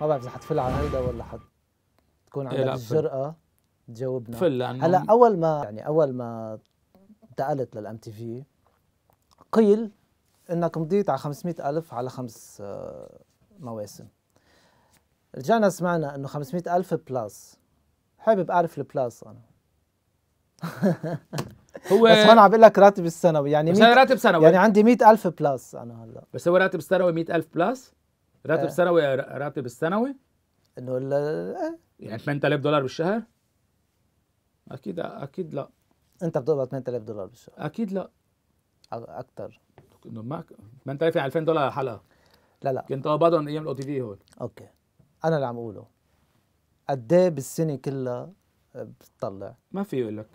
S2: ما بعرف اذا حتفل على هيدا ولا حتكون إيه، عندك إيه الجرأة تجاوبنا فل هلا اول ما يعني اول ما انتقلت للام تي في قيل انك مضيت على 500 ألف على خمس آه، مواسم رجعنا سمعنا انه 500 ألف بلاس حابب اعرف البلاس انا هو بس هون عم بقول لك راتب السنوي
S1: يعني بس راتب سنوي يعني
S2: عندي 100000 بلاس انا هلا
S1: بس هو راتب سنوي 100000 بلاس راتب آه. سنوي راتب السنوي انه آه. يعني 8000 دولار بالشهر اكيد اكيد لا
S2: انت بتقبض 8000
S1: دولار بالشهر اكيد لا اكتر ما 8000 يعني 2000 دولار حلقه لا لا كنت قبضهم ايام الاو تي في هول اوكي انا اللي عم اقوله
S2: قد ايه بالسنه كلها بتطلع
S1: ما في اقول لك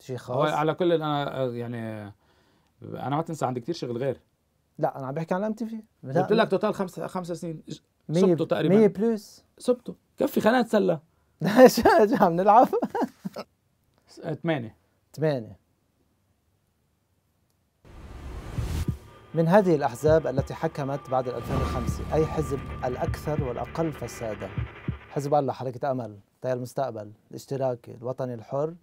S1: شيء خاص هو على كل انا يعني انا ما تنسى عندي كثير شغل غير
S2: لا انا عم بحكي عن ام تي في قلت لك توتال خمس
S1: خمس سنين صبته تقريبا 100 بلس صبته كفي خلينا نتسلى عم نلعب
S2: ثمانية ثمانية من هذه الأحزاب التي حكمت بعد 2005 أي حزب الأكثر والأقل فسادا حزب الله حركة أمل تيار المستقبل
S1: الاشتراكي الوطني الحر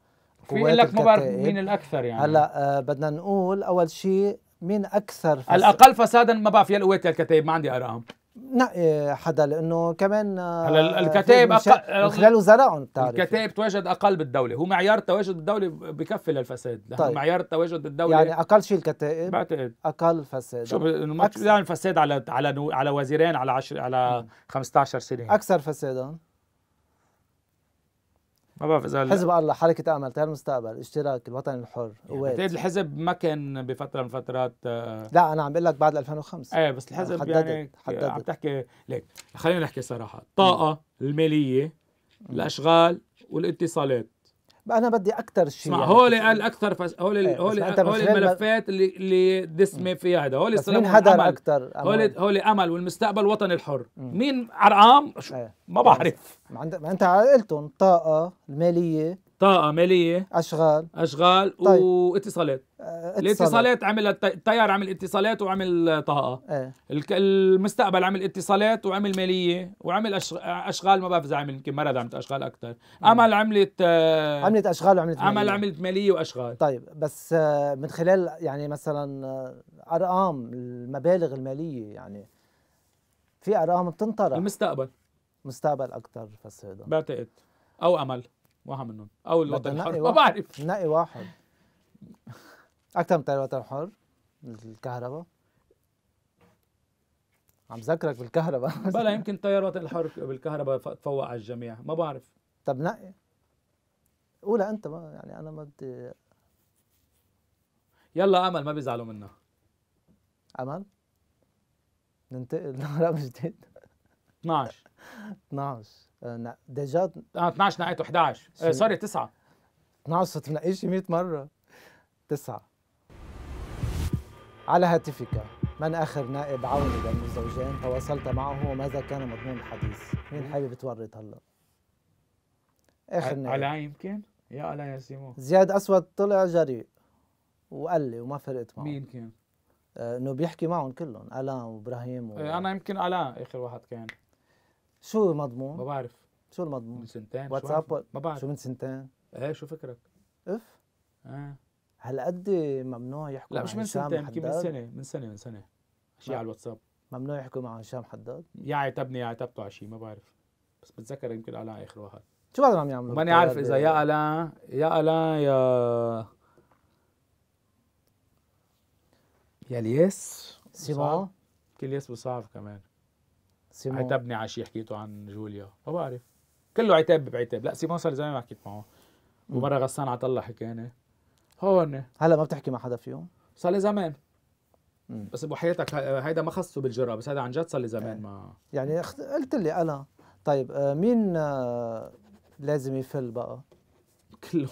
S1: في لك ما بعرف مين الأكثر يعني
S2: هلا أه بدنا نقول أول شيء مين أكثر فسادا الأقل
S1: فسادا ما بعرف يا القوات يا الكتائب ما عندي أراهم
S2: نقي حدا لانه كمان آه، هلا الكتائب اقل من خلال وزرائهم بتعرف
S1: الكتائب تواجد اقل بالدوله هو معيار التواجد بالدوله بكفي للفساد طيب. معيار التواجد بالدوله يعني
S2: اقل شيء الكتائب بعتقد اقل فساد شو
S1: ما يعني فساد على على على وزيرين على 10 على 15 سنه اكثر فسادا ما بعرف اذا حزب
S2: الله حركه امل تيار المستقبل اشتراك الوطن الحر يعني الحزب
S1: ما كان بفتره من فترات آه،
S2: لا انا عم بقول لك بعد 2005 ايه بس الحزب حددت يعني حددت. عم
S1: تحكي ليك خلينا نحكي صراحه الطاقه الماليه الاشغال والاتصالات
S2: انا بدي اكثر شيء يعني هول
S1: قال اكثر فش... هول ال... هول إيه، هول الملفات اللي اللي دسمه فيها هذا هول السلام مين هدر اكثر هول هول امل والمستقبل الوطني الحر مم. مين ارقام إيه. ما بعرف
S2: ما انت عائلتهم طاقه الماليه
S1: طاقه ماليه اشغال اشغال طيب. واتصالات آه، اتصالات. الاتصالات عمل التيار عمل اتصالات وعمل طاقه ايه. المستقبل عمل اتصالات وعمل ماليه وعمل اشغال ما بعرف اذا عمل يمكن مرض عملت اشغال اكثر
S2: امل عملت
S1: آه عملت اشغال وعملت ماليه أمل عملت
S2: ماليه واشغال طيب بس آه، من خلال يعني مثلا آه، ارقام المبالغ الماليه يعني في ارقام بتنطرح المستقبل مستقبل اكثر هذا بعتقد او امل واحد منهم او الوطن الحر ما بعرف نقي واحد اكثر من الوطن الحر الكهرباء عم ذكرك
S1: بالكهرباء بلا يمكن تيار وطن الحر بالكهرباء تفوق على الجميع ما بعرف طب نقي
S2: قولها انت ما يعني انا ما بدي يلا امل ما بيزعلوا منا امل ننتقل لرقم جديد 12 12 ديجا اه
S1: 12 نقيته 11 سوري 9 12 تنقيش 100 مره 9
S2: على هاتفك من اخر نائب عوني بين الزوجين تواصلت معه وماذا كان مضمون الحديث؟ مين حابب تورط هلا؟ اخر نائب علا يمكن؟
S1: يا الا يا سيمو زياد
S2: اسود طلع جريء وقال لي وما فرقت معه مين كان؟ آه، انه بيحكي معهم كلهم الا وابراهيم و... إيه،
S1: انا يمكن الا اخر واحد كان
S2: شو المضمون؟
S1: ما بعرف شو المضمون؟ من سنتين واتساب ما بعرف شو من سنتين؟ ايه شو فكرك؟
S2: اف؟ اه هالقد ممنوع يحكوا لا مش من سنتين يمكن من سنه من سنه من سنه شيء على الواتساب ممنوع يحكوا مع هشام حداد؟
S1: يا عتبني يا عتبته على شيء ما بعرف بس بتذكر يمكن على اخر واحد شو بعدهم عم يعملوا؟ ماني عارف اذا يا طيب. الا يا الا يا يا الياس سيمون كل ياس بصعب كمان سيمون عتبني على شيء حكيته عن جوليا ما بعرف كله عتاب بعتاب لا سيمون صار زمان ما حكيت معه ومره غسان عطله حكاني
S2: هون هلا ما بتحكي مع حدا فيهم
S1: صار لي زمان مم. بس بحياتك هيدا ما خصه بالجرة بس هيدا عن جد صار لي زمان إيه. ما
S2: يعني قلت لي انا طيب آه، مين آه، لازم يفل بقى؟ كله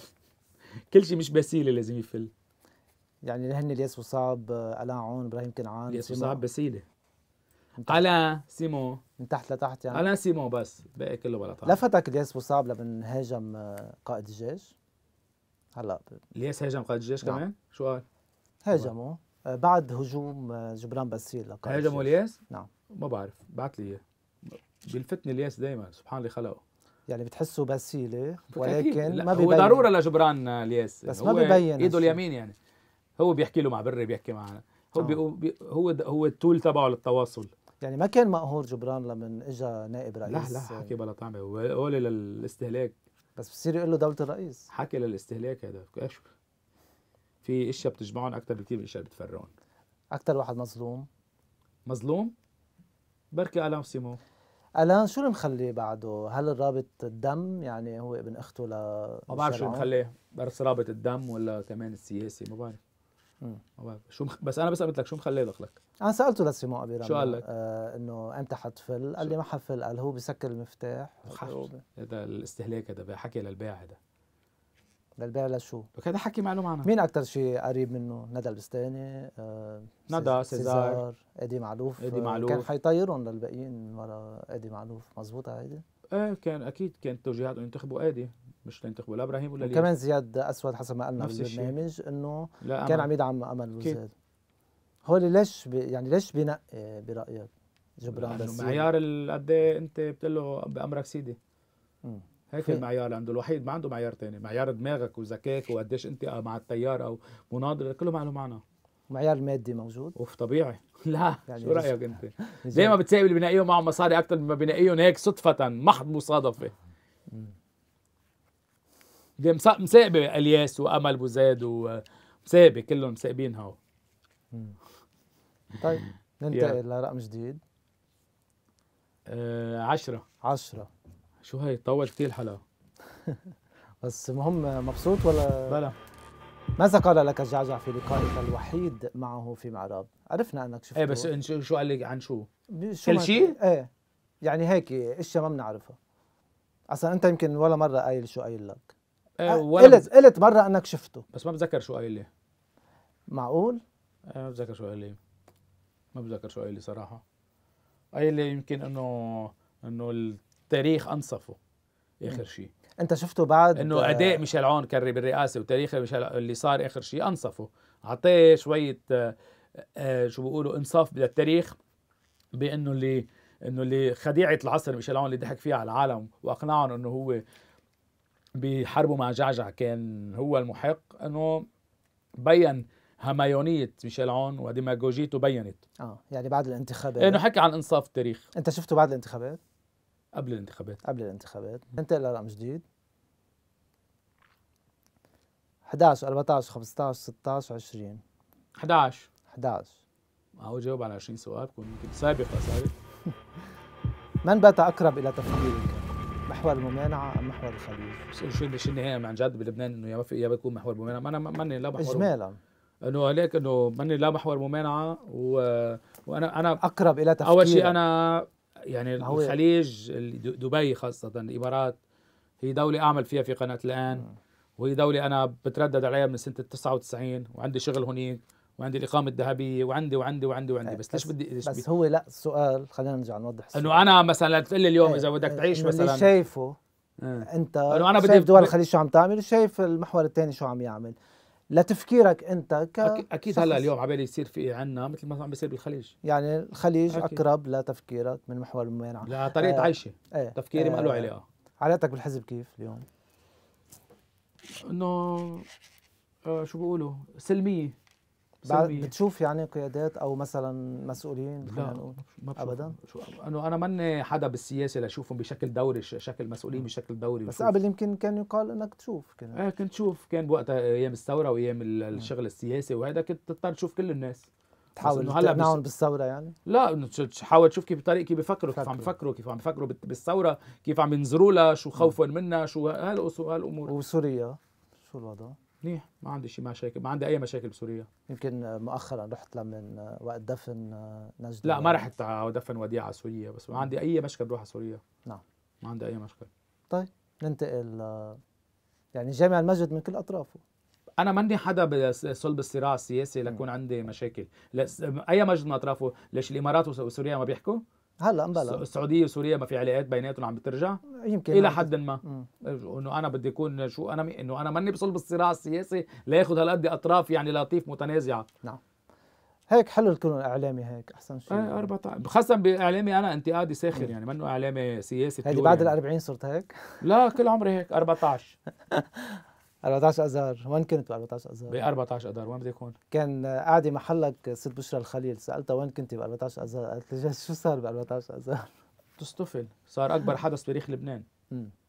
S2: كل شيء مش بسيله لازم يفل يعني هن الياس وصعب علاء آه، عون ابراهيم كنعان الياس وصعب
S1: بسيله على
S2: سيمو من تحت لتحت يعني على
S1: سيمو بس باقي كله ولا طعم
S2: لفتك الياس
S1: وصاب لما هاجم آه، قائد الجيش هلا الياس هاجم قائد الجيش نعم. كمان نعم. شو قال؟
S2: هاجمه آه، بعد هجوم آه، جبران باسيل لقائد هاجموا الياس؟ نعم ما
S1: بعرف بعت لي اياه بيلفتني الياس دائما سبحان اللي خلقه يعني بتحسه بسيله ولكن ما بيبين هو ضروره لجبران الياس بس يعني ما ببين ايده اليمين يعني هو بيحكي له مع بري بيحكي معنا نعم. هو بي هو هو التول تبعه للتواصل
S2: يعني ما كان مقهور
S1: جبران لما اجى نائب رئيس لا لا حكي بلا طعمه هو للاستهلاك بس بصير يقول له دوله الرئيس حكي للاستهلاك هذا في اشياء بتجمعهم اكثر بكثير من اشياء بتفرقهم
S2: اكثر واحد مظلوم مظلوم بركي الان سيمو الان شو اللي مخليه بعده؟ هل الرابط الدم يعني هو ابن اخته
S1: ل ما بعرف شو مخليه بس رابط الدم ولا كمان السياسي ما بعرف شو مخ... بس انا بس قلت لك شو مخلي دخلك؟
S2: انا سالته لسيمو ابي شو قال لك؟ آه انه امتى حتفل؟ قال لي ما حفل قال هو بسكر المفتاح
S1: هذا الاستهلاك هذا حكي للبيع هذا للبيع لشو؟
S2: لك هذا حكي معلوم عنه مين اكثر شيء قريب منه؟ ندى
S1: البستاني آه ندى سيزار, ادي معلوف
S2: ادي آه، معلوف كان حيطيرهم للباقيين من ورا ادي معلوف مزبوطة هيدي؟
S1: ايه كان اكيد كانت توجيهات انه ينتخبوا ادي مش لينتخبوا لا ابراهيم ولا كمان زياد اسود حسب ما قلنا بالبرنامج
S2: انه كان عم يدعم امل وزياد هو ليش بي يعني ليش بنقي برايك جبران بس معيار
S1: قد ايه انت بتقول له بامرك سيدي هيك هيك المعيار عنده الوحيد ما عنده معيار تاني معيار دماغك وذكائك وقديش انت مع التيار او مناضل كله ما له معنى
S2: معيار مادي موجود اوف طبيعي لا يعني شو رايك انت
S1: زي ما بتساوي اللي بنقيهم معهم مصاري اكثر مما بنقيهم هيك صدفه محض مصادفه مم. دي مساقبه الياس وامل بوزاد ومساقبه كلهم مساقبين هو طيب ننتقل لرقم جديد آه عشرة عشرة شو هي طول كثير الحلقة
S2: بس مهم مبسوط ولا بلا ماذا قال لك الجعجع في لقائك الوحيد معه في معراب؟ عرفنا انك شفته ايه بس شو قال لك عن شو؟ شو كل شيء؟ ايه يعني هيك اشياء ما بنعرفها اصلا انت يمكن ولا مره قايل شو قايل لك آه، آه، قلت
S1: قلت مره انك شفته بس ما بتذكر شو قايل لي معقول؟ آه، ما بتذكر شو قايل لي ما بتذكر شو قايل لي صراحه قايل لي يمكن انه انه التاريخ انصفه اخر شيء انت شفته بعد انه اداء ميشيل عون كري بالرئاسه وتاريخ ميشيل اللي صار اخر شيء انصفه اعطيه شويه شو بيقولوا انصاف للتاريخ بانه اللي انه اللي خديعه العصر ميشيل عون اللي ضحك فيها على العالم واقنعهم انه هو بحربه مع جعجع كان هو المحق انه بين همايونية ميشيل عون وديماغوجيته بينت اه يعني بعد الانتخابات انه حكي عن انصاف التاريخ
S2: انت شفته بعد الانتخابات؟
S1: قبل الانتخابات قبل الانتخابات انت لرقم جديد
S2: 11 14 15 16 20
S1: 11 11 هو جاوب على 20 سؤال بكون سابق سابق
S2: من بات اقرب الى تفكيرك؟ محور الممانعه ام محور الخليج؟
S1: شو مش النهايه عن جد بلبنان انه يا ما في يا بيكون محور ممانعه، ما انا ماني لا محور اجمالا انه ليك انه ماني لا محور ممانعه و... وانا انا اقرب الى تفكير اول شيء انا يعني الخليج دبي خاصه الامارات هي دوله اعمل فيها في قناه الان وهي دوله انا بتردد عليها من سنه 99 وعندي شغل هنيك وعندي الاقامه الذهبيه وعندي وعندي وعندي وعندي بس, ليش بدي ليش بس
S2: هو لا السؤال خلينا نرجع نوضح
S1: السؤال انه انا مثلا تقول لي اليوم اذا إيه، بدك إيه، تعيش مثلا اللي
S2: شايفه إيه. انت انه انا بدي شايف دول الخليج شو عم تعمل وشايف المحور الثاني شو عم يعمل لتفكيرك انت ك اكيد هلا اليوم
S1: بالي يصير في عنا مثل ما عم بيصير بالخليج
S2: يعني الخليج أكيد. اقرب
S1: لتفكيرك
S2: من محور الممانعه لطريقه آه. عيشي آه. تفكيري آه. ما له علاقه علاقتك بالحزب كيف
S1: اليوم؟ انه آه شو بيقولوا سلميه
S2: بعد بتشوف يعني قيادات او مثلا مسؤولين لا ما ابدا
S1: بشوف. انه انا ماني حدا بالسياسه لاشوفهم بشكل دوري شكل مسؤولين بشكل دوري بس قبل
S2: يمكن كان يقال انك تشوف كان
S1: ايه كنت شوف كان بوقتها ايام الثوره وايام الشغل السياسي وهذا كنت تضطر تشوف كل الناس تحاول هلا تقنعهم بس...
S2: بالثوره يعني
S1: لا تحاول تشوف كيف طريق كيف بفكروا كيف عم بفكروا كيف عم بفكروا بالثوره كيف عم ينظروا لها شو خوفهم منها شو هالامور وسوريا شو الوضع؟ منيح ما عندي شي مشاكل ما عندي اي مشاكل بسوريا
S2: يمكن مؤخرا رحت لمن وقت دفن نجد لا ما رحت
S1: دفن وديعه على سوريا بس ما عندي اي مشكل بروح على سوريا نعم ما عندي اي مشكل طيب ننتقل
S2: يعني جامع المسجد من كل اطرافه
S1: انا ماني حدا بصلب الصراع السياسي لكون عندي مشاكل اي مجد من اطرافه ليش الامارات وسوريا ما بيحكوا هلا امبلا السعوديه وسوريا ما في علاقات بيناتهم عم بترجع يمكن الى حد ما انه انا بدي اكون شو انا انه انا ماني بصلب الصراع السياسي لياخذ هالقد اطراف يعني لطيف متنازعه نعم
S2: هيك حلو تكون اعلامي هيك احسن شيء ايه 14
S1: خاصه باعلامي انا انتقادي ساخر يعني منه اعلامي سياسي هذه بعد يعني. ال
S2: 40 صرت هيك؟
S1: لا كل عمري هيك 14 14 اذار وين كنت ب 14 اذار؟ ب 14 اذار وين بدي اكون؟ كان
S2: قاعده محلك ست بشرى الخليل سالتها وين كنت ب 14 اذار؟ قالت لي شو صار ب 14
S1: اذار؟ تصطفل صار اكبر حدث بتاريخ لبنان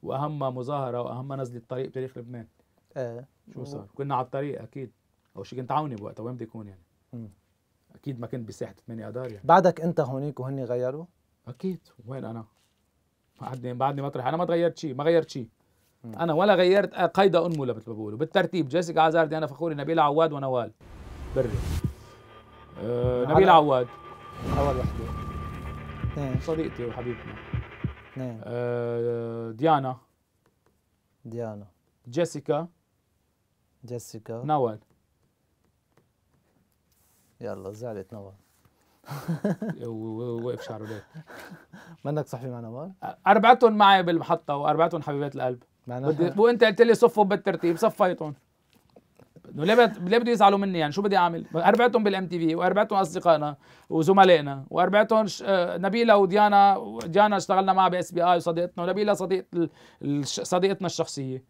S1: واهم مظاهره واهم نزله طريق بتاريخ لبنان ايه شو صار؟ كنا على الطريق اكيد او شيء كنت عوني بوقتها وين بدي اكون يعني؟ مم. اكيد ما كنت بساحه 8 اذار يعني
S2: بعدك انت هونيك وهن غيروا؟
S1: اكيد وين انا؟ بعدني بعدني مطرح انا ما تغيرت شيء ما غيرت شيء انا ولا غيرت قيد انمو مثل ما بقولوا بالترتيب جيسيكا عزاردي انا فخوري نبيل عواد ونوال بري أه نبيل عواد اول وحده صديقتي وحبيبتي اثنين أه، ديانا ديانا جيسيكا جيسيكا نوال
S2: يلا زعلت نوال ووقف شعره ليه؟
S1: منك صحفي مع نوال؟ اربعتهم معي بالمحطه واربعتهم حبيبات القلب معناها وانت قلت لي صفوا بالترتيب صفيتهم ليه ليه بده يزعلوا مني يعني شو بدي اعمل؟ اربعتهم بالام تي في واربعتهم اصدقائنا وزملائنا واربعتهم ش... آه، نبيله وديانا ديانا اشتغلنا معها باس بي اي وصديقتنا ونبيله صديق صديقتنا الشخصيه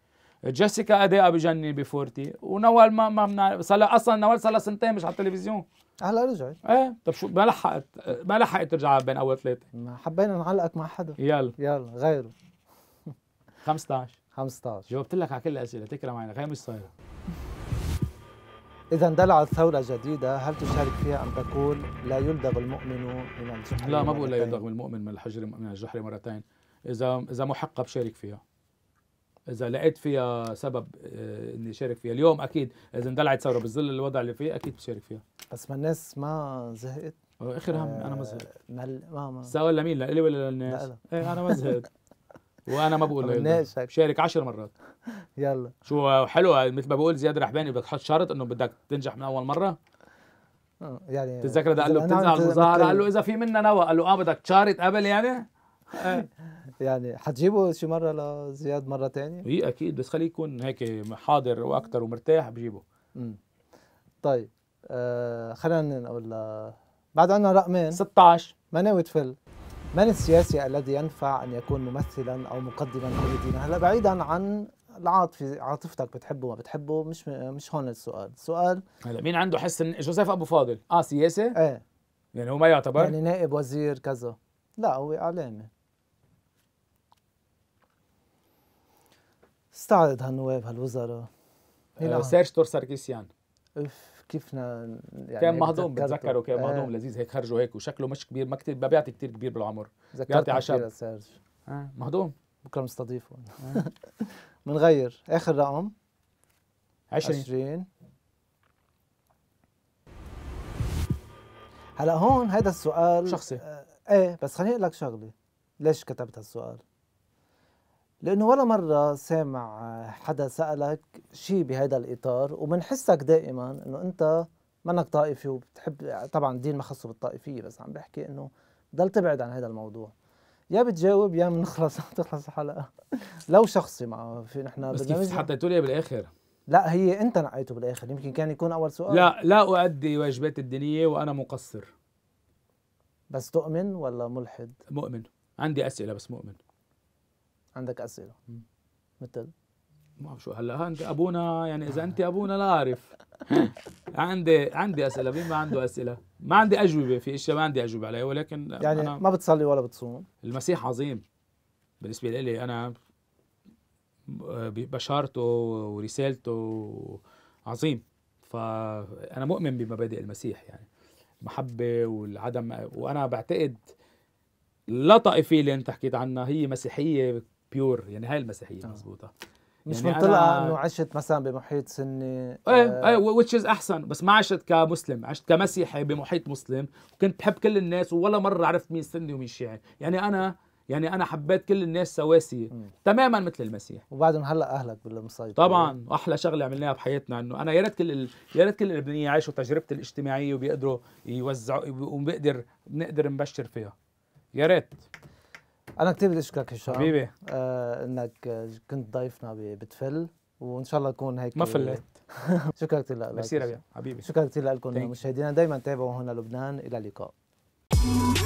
S1: جيسيكا اداء بجنن بفورتي ونوال ما ما بنعرف صار اصلا نوال صار سنتين مش على التلفزيون هلا رجعت ايه طب شو ما لحقت ما لحقت ترجع بين اول ثلاثه ما حبينا نعلقك مع حدا يلا يلا غيره 15 15 جاوبت لك على كل الاسئله تكرم عينك هي مش صايره إذا اندلعت ثورة
S2: جديدة هل تشارك فيها أم تقول لا يلدغ المؤمن من الجحر لا ما بقول لا يلدغ
S1: المؤمن من الحجر من الجحر مرتين إذا إذا محقه بشارك فيها إذا لقيت فيها سبب آه، إني شارك فيها اليوم أكيد إذا اندلعت ثورة بالظل الوضع اللي فيه أكيد بشارك فيها
S2: بس ما الناس ما زهقت آه، اخر هم انا ما آه، زهقت ما ما
S1: سؤال لمين لإلي ولا للناس؟ لا لا. ايه انا ما زهقت وانا ما بقول له شارك 10 مرات يلا شو حلو مثل ما بقول زياد رحباني بدك تحط شرط انه بدك تنجح من اول مره
S2: آه، يعني تتذكر ده قال له بتنزل على المظاهره قال له اذا
S1: في منا نوى قال له اه بدك تشارط قبل يعني
S2: يعني حتجيبه شي مره لزياد مره تانية؟ اي
S1: اكيد بس خليه يكون هيك حاضر واكثر ومرتاح بجيبه طيب
S2: آه خلينا نقول بعد عندنا رقمين 16 ما ناوي تفل من السياسي الذي ينفع ان يكون ممثلا او مقدما او هلا بعيدا عن العاطفه عاطفتك بتحبه ما بتحبه مش مش هون السؤال السؤال هلا مين عنده حس جوزيف ابو فاضل اه سياسي ايه
S1: يعني هو ما يعتبر يعني
S2: نائب وزير كذا لا هو اعلامي استعرض هالنواب هالوزراء آه
S1: سيرج تور ساركيسيان اف كيف يعني كان مهضوم بتذكره كان مهضوم آه. لذيذ هيك خرجه هيك وشكله مش كبير ما كتير ما بيعطي كثير كبير بالعمر بيعطي عشب سيرج آه.
S2: مهضوم بكره بنستضيفه بنغير آه. اخر رقم 20 20 هلا هون هيدا السؤال شخصي آه ايه بس خليني اقول لك شغله ليش كتبت هالسؤال لانه ولا مره سامع حدا سالك شيء بهذا الاطار وبنحسك دائما انه انت منك طائفي وبتحب طبعا الدين ما خصه بالطائفيه بس عم بحكي انه ضل تبعد عن هذا الموضوع يا بتجاوب يا بنخلص تخلص الحلقه لو شخصي ما في نحن بس كيف حطيتوا لي بالاخر لا هي انت نقيته بالاخر يمكن كان يكون اول سؤال لا
S1: لا اؤدي واجباتي الدينيه وانا مقصر بس تؤمن ولا ملحد مؤمن عندي اسئله بس مؤمن
S2: عندك اسئله مثل
S1: ما بعرف شو هلا انت ابونا يعني اذا انت ابونا لا اعرف عندي عندي اسئله مين ما عنده اسئله ما عندي اجوبه في اشياء ما عندي اجوبه عليها ولكن يعني أنا
S2: ما بتصلي ولا بتصوم
S1: المسيح عظيم بالنسبه لي انا آه، بشارته ورسالته عظيم فانا مؤمن بمبادئ المسيح يعني المحبه والعدم وانا بعتقد لا طائفيه اللي انت حكيت عنها هي مسيحيه بيور يعني هاي المسيحيه آه. مزبوطه مش يعني منطلقه انه
S2: عشت مثلا بمحيط سني ايه آه.
S1: ايه وتش از احسن بس ما عشت كمسلم عشت كمسيحي بمحيط مسلم وكنت بحب كل الناس ولا مره عرفت مين سني ومين شيعي يعني انا يعني انا حبيت كل الناس سواسيه تماما مثل المسيح وبعدهم
S2: هلا اهلك بالمصايب طبعا
S1: احلى شغله عملناها بحياتنا انه انا يا ريت كل ال... يا ريت كل اللبنانيين يعيشوا تجربتي الاجتماعيه وبيقدروا يوزعوا وبقدر نقدر نبشر فيها يا ريت
S2: انا كثير بدي اشكرك هشام حبيبي آه انك كنت ضيفنا بتفل وان شاء الله يكون هيك ما فلت شكرا كثير لك ميرسي ربيع حبيبي شكرا كثير لكم مشاهدينا دائما تابعوا هنا لبنان الى اللقاء